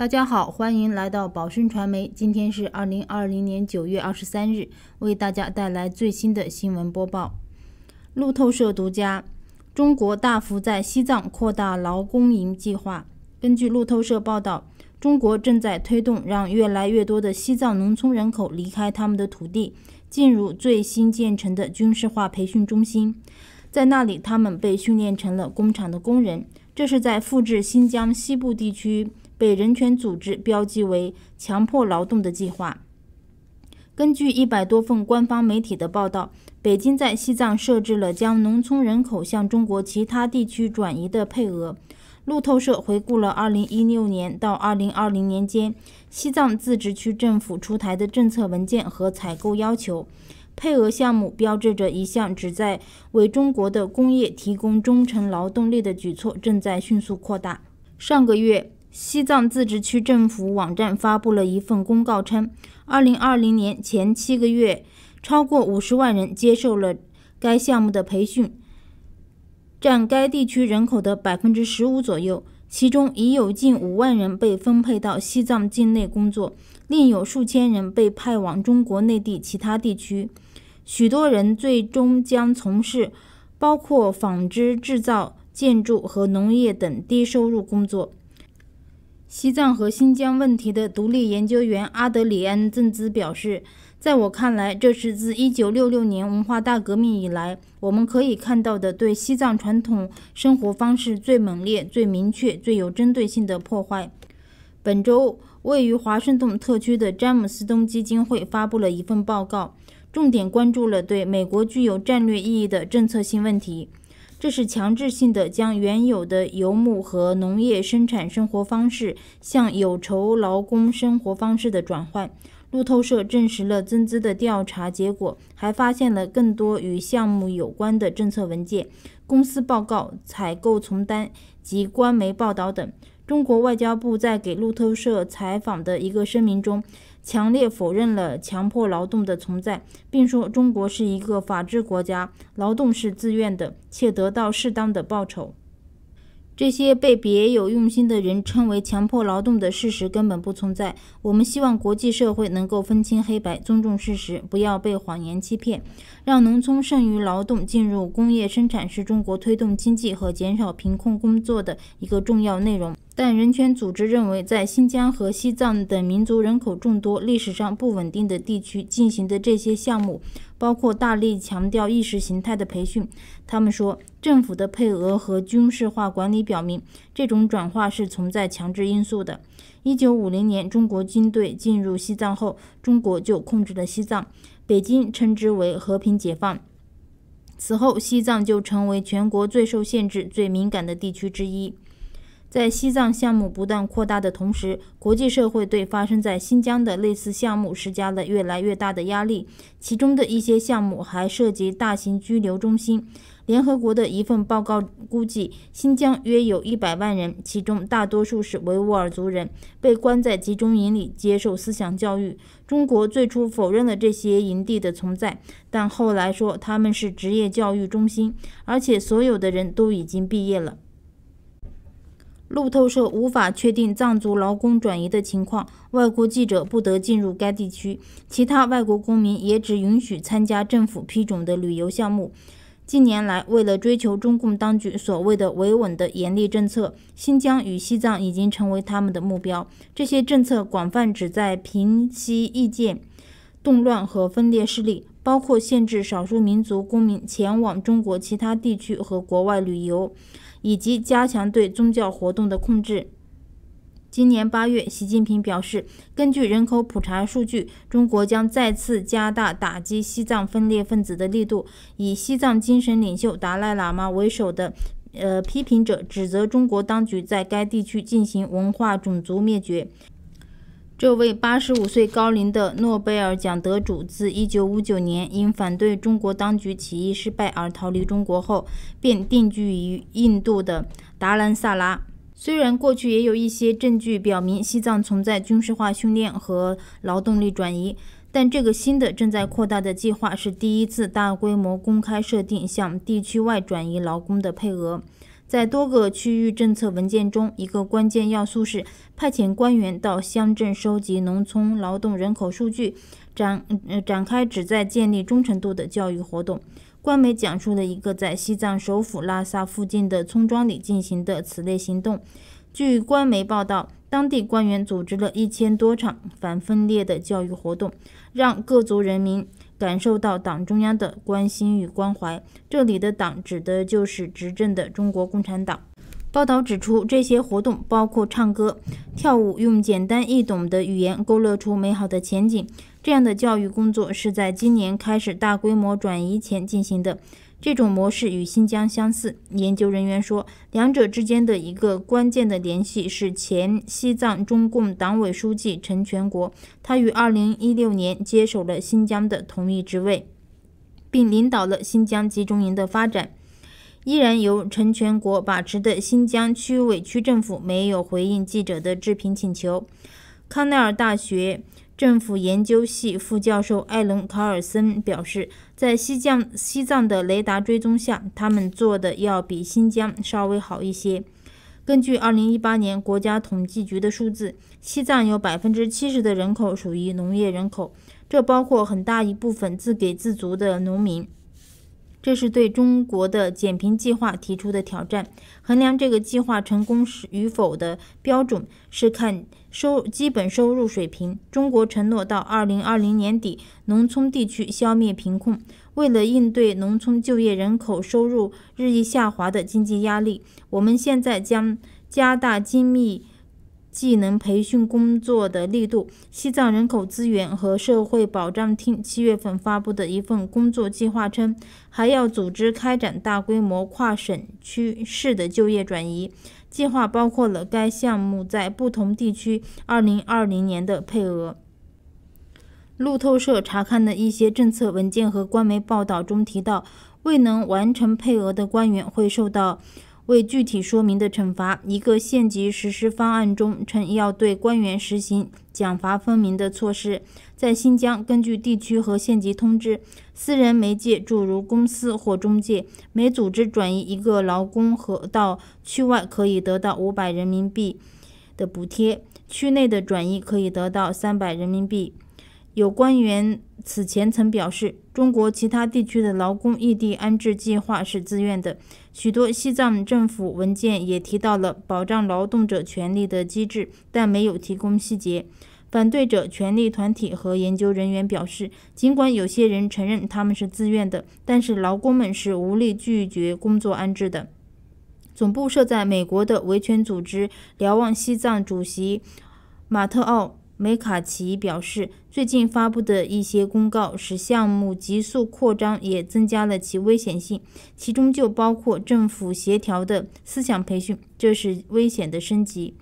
大家好，欢迎来到宝顺传媒。今天是二零二零年九月二十三日，为大家带来最新的新闻播报。路透社独家：中国大幅在西藏扩大劳工营计划。根据路透社报道，中国正在推动让越来越多的西藏农村人口离开他们的土地，进入最新建成的军事化培训中心，在那里他们被训练成了工厂的工人。这是在复制新疆西部地区。被人权组织标记为强迫劳动的计划。根据一百多份官方媒体的报道，北京在西藏设置了将农村人口向中国其他地区转移的配额。路透社回顾了二零一六年到二零二零年间西藏自治区政府出台的政策文件和采购要求。配额项目标志着一项旨在为中国的工业提供忠诚劳动力的举措正在迅速扩大。上个月。西藏自治区政府网站发布了一份公告，称，2020年前七个月，超过50万人接受了该项目的培训，占该地区人口的15%左右。其中，已有近5万人被分配到西藏境内工作，另有数千人被派往中国内地其他地区。许多人最终将从事包括纺织、制造、建筑和农业等低收入工作。西藏和新疆问题的独立研究员阿德里安·郑兹表示：“在我看来，这是自1966年文化大革命以来，我们可以看到的对西藏传统生活方式最猛烈、最明确、最有针对性的破坏。”本周，位于华盛顿特区的詹姆斯·东基金会发布了一份报告，重点关注了对美国具有战略意义的政策性问题。这是强制性的，将原有的游牧和农业生产生活方式向有酬劳工生活方式的转换。路透社证实了增资的调查结果，还发现了更多与项目有关的政策文件、公司报告、采购从单及官媒报道等。中国外交部在给路透社采访的一个声明中。强烈否认了强迫劳动的存在，并说中国是一个法治国家，劳动是自愿的，且得到适当的报酬。这些被别有用心的人称为强迫劳动的事实根本不存在。我们希望国际社会能够分清黑白，尊重事实，不要被谎言欺骗。让农村剩余劳动进入工业生产，是中国推动经济和减少贫困工作的一个重要内容。但人权组织认为，在新疆和西藏等民族人口众多、历史上不稳定的地区进行的这些项目，包括大力强调意识形态的培训。他们说，政府的配额和军事化管理表明，这种转化是存在强制因素的。一九五零年，中国军队进入西藏后，中国就控制了西藏。北京称之为“和平解放”。此后，西藏就成为全国最受限制、最敏感的地区之一。在西藏项目不断扩大的同时，国际社会对发生在新疆的类似项目施加了越来越大的压力。其中的一些项目还涉及大型拘留中心。联合国的一份报告估计，新疆约有一百万人，其中大多数是维吾尔族人，被关在集中营里接受思想教育。中国最初否认了这些营地的存在，但后来说他们是职业教育中心，而且所有的人都已经毕业了。路透社无法确定藏族劳工转移的情况。外国记者不得进入该地区，其他外国公民也只允许参加政府批准的旅游项目。近年来，为了追求中共当局所谓的“维稳”的严厉政策，新疆与西藏已经成为他们的目标。这些政策广泛旨在平息意见动乱和分裂势力，包括限制少数民族公民前往中国其他地区和国外旅游。以及加强对宗教活动的控制。今年八月，习近平表示，根据人口普查数据，中国将再次加大打击西藏分裂分子的力度。以西藏精神领袖达赖喇嘛为首的，呃，批评者指责中国当局在该地区进行文化种族灭绝。这位八十五岁高龄的诺贝尔奖得主，自一九五九年因反对中国当局起义失败而逃离中国后，便定居于印度的达兰萨拉。虽然过去也有一些证据表明西藏存在军事化训练和劳动力转移，但这个新的、正在扩大的计划是第一次大规模公开设定向地区外转移劳工的配额。在多个区域政策文件中，一个关键要素是派遣官员到乡镇收集农村劳动人口数据，展展开旨在建立忠诚度的教育活动。官媒讲述了一个在西藏首府拉萨附近的村庄里进行的此类行动。据官媒报道，当地官员组织了一千多场反分裂的教育活动，让各族人民。感受到党中央的关心与关怀。这里的“党”指的就是执政的中国共产党。报道指出，这些活动包括唱歌、跳舞，用简单易懂的语言勾勒出美好的前景。这样的教育工作是在今年开始大规模转移前进行的。这种模式与新疆相似，研究人员说，两者之间的一个关键的联系是前西藏中共党委书记陈全国，他于二零一六年接手了新疆的同一职位，并领导了新疆集中营的发展。依然由陈全国把持的新疆区委区政府没有回应记者的置评请求。康奈尔大学。政府研究系副教授艾伦·卡尔森表示，在西藏西藏的雷达追踪下，他们做的要比新疆稍微好一些。根据2018年国家统计局的数字，西藏有70%的人口属于农业人口，这包括很大一部分自给自足的农民。这是对中国的减贫计划提出的挑战。衡量这个计划成功与否的标准是看收基本收入水平。中国承诺到二零二零年底，农村地区消灭贫困。为了应对农村就业人口收入日益下滑的经济压力，我们现在将加大精密。技能培训工作的力度。西藏人口资源和社会保障厅七月份发布的一份工作计划称，还要组织开展大规模跨省区市的就业转移。计划包括了该项目在不同地区二零二零年的配额。路透社查看的一些政策文件和官媒报道中提到，未能完成配额的官员会受到。为具体说明的惩罚。一个县级实施方案中称，要对官员实行奖罚分明的措施。在新疆，根据地区和县级通知，私人媒介，诸如公司或中介，每组织转移一个劳工和到区外，可以得到五百人民币的补贴；区内的转移可以得到三百人民币。有官员此前曾表示。中国其他地区的劳工异地安置计划是自愿的。许多西藏政府文件也提到了保障劳动者权利的机制，但没有提供细节。反对者、权利团体和研究人员表示，尽管有些人承认他们是自愿的，但是劳工们是无力拒绝工作安置的。总部设在美国的维权组织“瞭望西藏”主席马特奥。梅卡奇表示，最近发布的一些公告使项目急速扩张，也增加了其危险性，其中就包括政府协调的思想培训，这是危险的升级。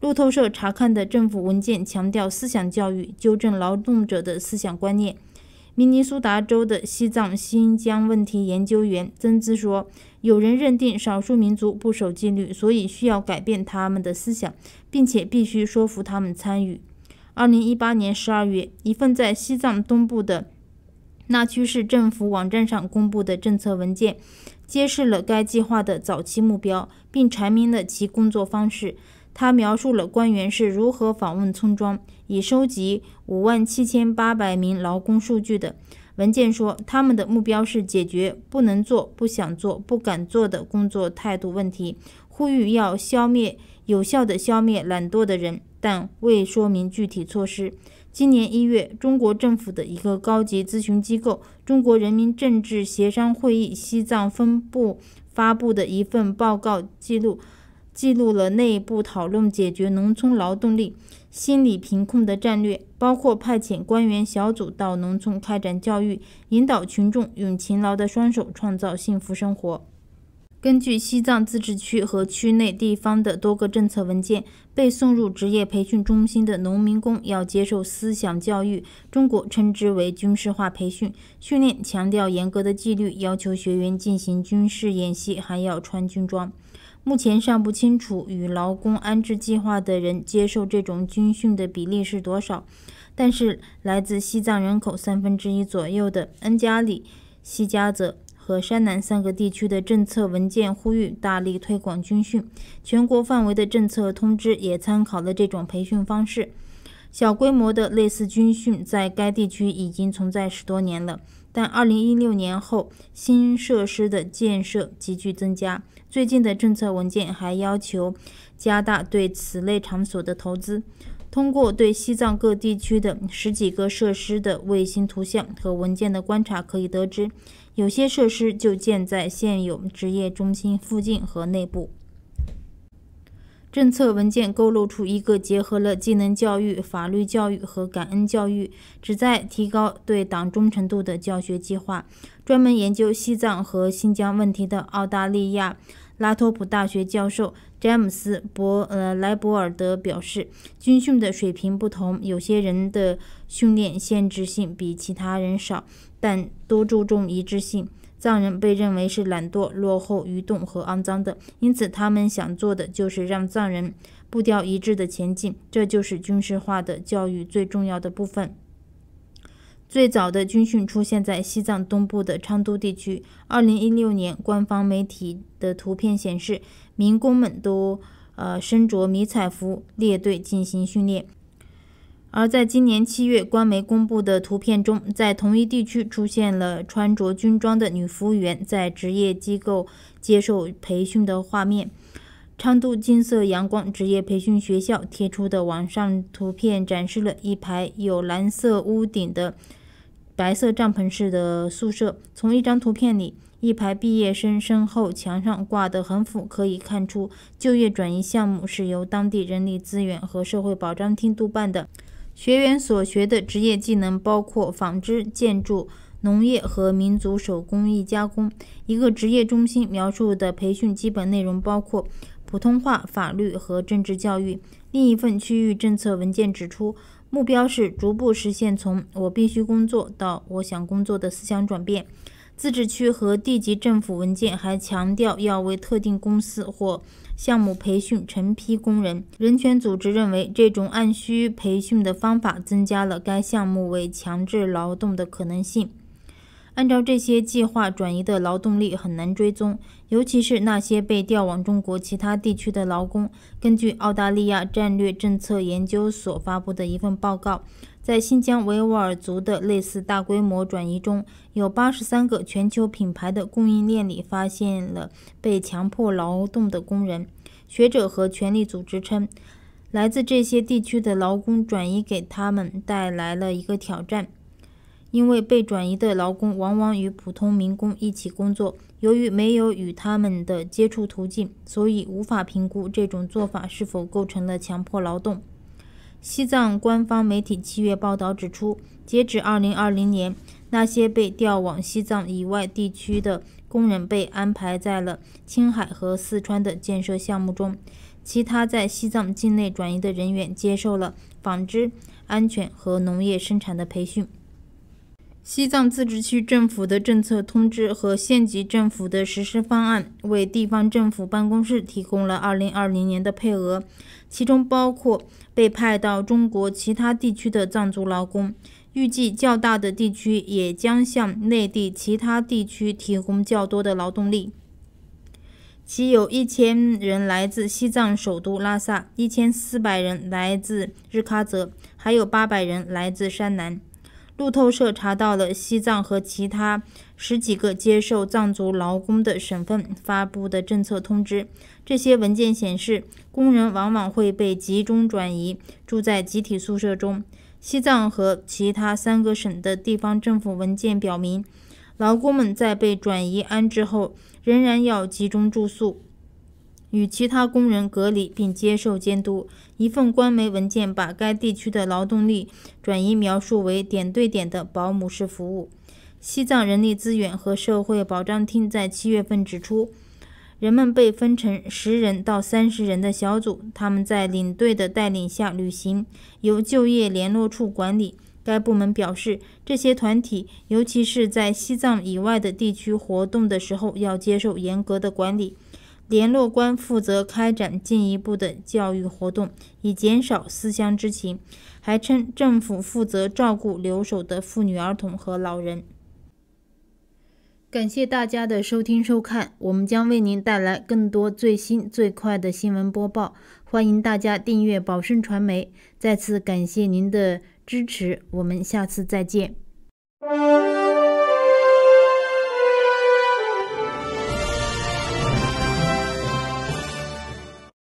路透社查看的政府文件强调思想教育，纠正劳动者的思想观念。明尼苏达州的西藏新疆问题研究员曾兹说：“有人认定少数民族不守纪律，所以需要改变他们的思想，并且必须说服他们参与。”二零一八年十二月，一份在西藏东部的那曲市政府网站上公布的政策文件，揭示了该计划的早期目标，并阐明了其工作方式。他描述了官员是如何访问村庄，以收集五万七千八百名劳工数据的。文件说，他们的目标是解决“不能做、不想做、不敢做的”工作态度问题，呼吁要消灭有效的消灭懒惰的人。但未说明具体措施。今年一月，中国政府的一个高级咨询机构——中国人民政治协商会议西藏分部发布的一份报告记录，记录了内部讨论解决农村劳动力心理贫困的战略，包括派遣官员小组到农村开展教育，引导群众用勤劳的双手创造幸福生活。根据西藏自治区和区内地方的多个政策文件，被送入职业培训中心的农民工要接受思想教育，中国称之为军事化培训训练，强调严格的纪律，要求学员进行军事演习，还要穿军装。目前尚不清楚与劳工安置计划的人接受这种军训的比例是多少，但是来自西藏人口三分之一左右的恩加里西加泽。和山南三个地区的政策文件呼吁大力推广军训，全国范围的政策通知也参考了这种培训方式。小规模的类似军训在该地区已经存在十多年了，但二零一六年后新设施的建设急剧增加。最近的政策文件还要求加大对此类场所的投资。通过对西藏各地区的十几个设施的卫星图像和文件的观察，可以得知。有些设施就建在现有职业中心附近和内部。政策文件勾勒出一个结合了技能教育、法律教育和感恩教育，旨在提高对党忠诚度的教学计划。专门研究西藏和新疆问题的澳大利亚。拉托普大学教授詹姆斯·博呃莱博尔德表示，军训的水平不同，有些人的训练限制性比其他人少，但都注重一致性。藏人被认为是懒惰、落后、愚钝和肮脏的，因此他们想做的就是让藏人步调一致的前进，这就是军事化的教育最重要的部分。最早的军训出现在西藏东部的昌都地区。二零一六年，官方媒体的图片显示，民工们都呃身着迷彩服列队进行训练。而在今年七月，官媒公布的图片中，在同一地区出现了穿着军装的女服务员在职业机构接受培训的画面。昌都金色阳光职业培训学校贴出的网上图片展示了一排有蓝色屋顶的。白色帐篷式的宿舍，从一张图片里一排毕业生身后墙上挂的横幅可以看出，就业转移项目是由当地人力资源和社会保障厅督办的。学员所学的职业技能包括纺织、建筑、农业和民族手工艺加工。一个职业中心描述的培训基本内容包括普通话、法律和政治教育。另一份区域政策文件指出。目标是逐步实现从“我必须工作”到“我想工作的”思想转变。自治区和地级政府文件还强调要为特定公司或项目培训成批工人。人权组织认为，这种按需培训的方法增加了该项目为强制劳动的可能性。按照这些计划转移的劳动力很难追踪，尤其是那些被调往中国其他地区的劳工。根据澳大利亚战略政策研究所发布的一份报告，在新疆维吾尔族的类似大规模转移中，有八十三个全球品牌的供应链里发现了被强迫劳动的工人。学者和权力组织称，来自这些地区的劳工转移给他们带来了一个挑战。因为被转移的劳工往往与普通民工一起工作，由于没有与他们的接触途径，所以无法评估这种做法是否构成了强迫劳动。西藏官方媒体七月报道指出，截止二零二零年，那些被调往西藏以外地区的工人被安排在了青海和四川的建设项目中，其他在西藏境内转移的人员接受了纺织安全和农业生产的培训。西藏自治区政府的政策通知和县级政府的实施方案为地方政府办公室提供了二零二零年的配额，其中包括被派到中国其他地区的藏族劳工。预计较大的地区也将向内地其他地区提供较多的劳动力。其有一千人来自西藏首都拉萨，一千四百人来自日喀则，还有八百人来自山南。路透社查到了西藏和其他十几个接受藏族劳工的省份发布的政策通知。这些文件显示，工人往往会被集中转移，住在集体宿舍中。西藏和其他三个省的地方政府文件表明，劳工们在被转移安置后，仍然要集中住宿。与其他工人隔离并接受监督。一份官媒文件把该地区的劳动力转移描述为点对点的保姆式服务。西藏人力资源和社会保障厅在七月份指出，人们被分成十人到三十人的小组，他们在领队的带领下旅行，由就业联络处管理。该部门表示，这些团体，尤其是在西藏以外的地区活动的时候，要接受严格的管理。联络官负责开展进一步的教育活动，以减少思乡之情。还称政府负责照顾留守的妇女、儿童和老人。感谢大家的收听收看，我们将为您带来更多最新最快的新闻播报。欢迎大家订阅宝盛传媒。再次感谢您的支持，我们下次再见。